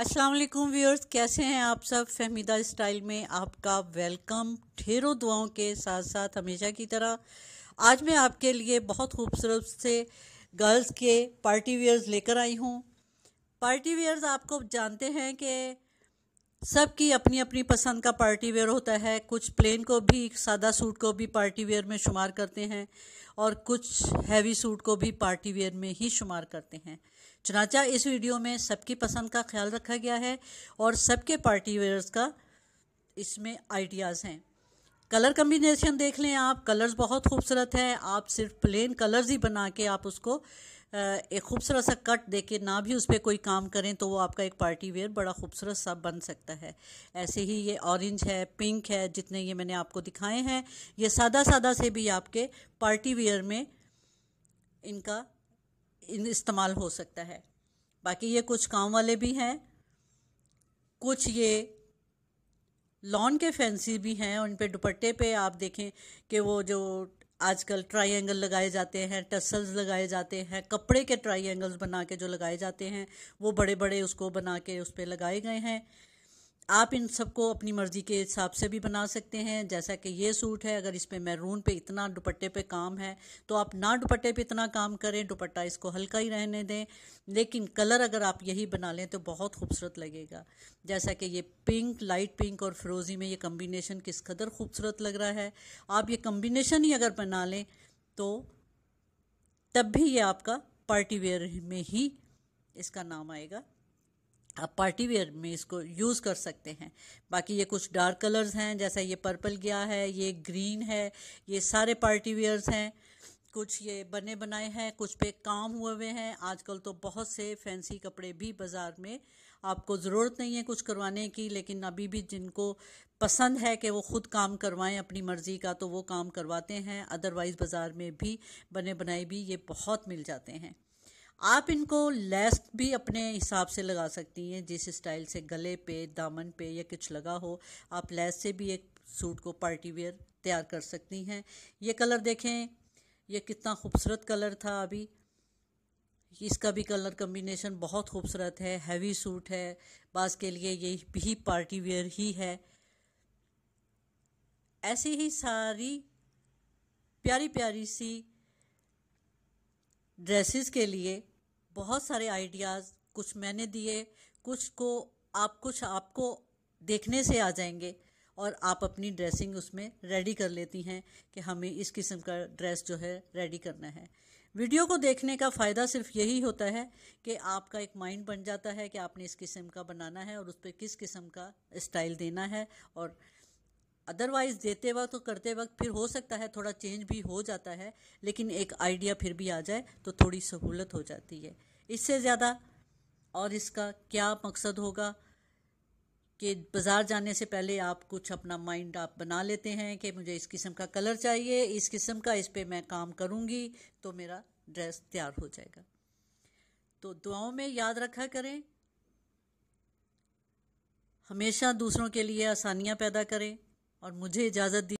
अस्सलाम वालेकुम व्यूअर्स कैसे हैं आप सब फहमीदा स्टाइल में आपका वेलकम ढेरों दुआओं के साथ साथ हमेशा की तरह आज मैं आपके लिए बहुत खूबसूरत से गर्ल्स के पार्टी वेयर्स लेकर आई हूँ पार्टी वेयर्स आपको जानते हैं कि सबकी अपनी अपनी पसंद का पार्टी वेयर होता है कुछ प्लेन को भी सादा सूट को भी पार्टी वेयर में शुमार करते हैं और कुछ हैवी सूट को भी पार्टी वेयर में ही शुमार करते हैं चनाचा इस वीडियो में सबकी पसंद का ख्याल रखा गया है और सबके पार्टी वेयर्स का इसमें आइडियाज़ हैं कलर कम्बिनेशन देख लें आप कलर्स बहुत खूबसूरत है आप सिर्फ प्लेन कलर्स ही बना के आप उसको एक खूबसूरत सा कट दे के ना भी उस पर कोई काम करें तो वो आपका एक पार्टी वेयर बड़ा खूबसूरत सा बन सकता है ऐसे ही ये ऑरेंज है पिंक है जितने ये मैंने आपको दिखाए हैं ये सादा सादा से भी आपके पार्टी वेयर में इनका इन इस्तेमाल हो सकता है बाकी ये कुछ काम वाले भी हैं कुछ ये लॉन के फैंसी भी हैं उन पे दुपट्टे पे आप देखें कि वो जो आजकल ट्रायंगल लगाए जाते हैं टसल्स लगाए जाते हैं कपड़े के ट्रायंगल्स बना के जो लगाए जाते हैं वो बड़े बड़े उसको बना के उस पर लगाए गए हैं आप इन सबको अपनी मर्ज़ी के हिसाब से भी बना सकते हैं जैसा कि ये सूट है अगर इस पर मैरून पे इतना दुपट्टे पे काम है तो आप ना दुपट्टे पे इतना काम करें दुपट्टा इसको हल्का ही रहने दें लेकिन कलर अगर आप यही बना लें तो बहुत खूबसूरत लगेगा जैसा कि ये पिंक लाइट पिंक और फिरोज़ी में ये कम्बिनेशन किस कदर खूबसूरत लग रहा है आप ये कम्बिनेशन ही अगर बना लें तो तब भी ये आपका पार्टी वेयर में ही इसका नाम आएगा आप पार्टी वेयर में इसको यूज़ कर सकते हैं बाकी ये कुछ डार्क कलर्स हैं जैसा ये पर्पल गया है ये ग्रीन है ये सारे पार्टी वेयर्स हैं कुछ ये बने बनाए हैं कुछ पे काम हुए हुए हैं आजकल तो बहुत से फैंसी कपड़े भी बाज़ार में आपको ज़रूरत नहीं है कुछ करवाने की लेकिन अभी भी जिनको पसंद है कि वो ख़ुद काम करवाएं अपनी मर्ज़ी का तो वो काम करवाते हैं अदरवाइज़ बाज़ार में भी बने बनाए भी ये बहुत मिल जाते हैं आप इनको लेस भी अपने हिसाब से लगा सकती हैं जिस स्टाइल से गले पे दामन पे या कुछ लगा हो आप लेस से भी एक सूट को पार्टी वेयर तैयार कर सकती हैं ये कलर देखें ये कितना खूबसूरत कलर था अभी इसका भी कलर कम्बिनेशन बहुत खूबसूरत है हैवी सूट है बाज़ के लिए ये भी पार्टी वेयर ही है ऐसी ही सारी प्यारी प्यारी सी ड्रेसेस के लिए बहुत सारे आइडियाज़ कुछ मैंने दिए कुछ को आप कुछ आपको देखने से आ जाएंगे और आप अपनी ड्रेसिंग उसमें रेडी कर लेती हैं कि हमें इस किस्म का ड्रेस जो है रेडी करना है वीडियो को देखने का फ़ायदा सिर्फ यही होता है कि आपका एक माइंड बन जाता है कि आपने इस किस्म का बनाना है और उस पर किस किस्म का स्टाइल देना है और अदरवाइज़ देते वक्त तो करते वक्त फिर हो सकता है थोड़ा चेंज भी हो जाता है लेकिन एक आइडिया फिर भी आ जाए तो थोड़ी सहूलत हो जाती है इससे ज़्यादा और इसका क्या मकसद होगा कि बाज़ार जाने से पहले आप कुछ अपना माइंड आप बना लेते हैं कि मुझे इस किस्म का कलर चाहिए इस किस्म का इस पर मैं काम करूँगी तो मेरा ड्रेस तैयार हो जाएगा तो दुआओं में याद रखा करें हमेशा दूसरों के लिए आसानियाँ पैदा करें और मुझे इजाज़त दी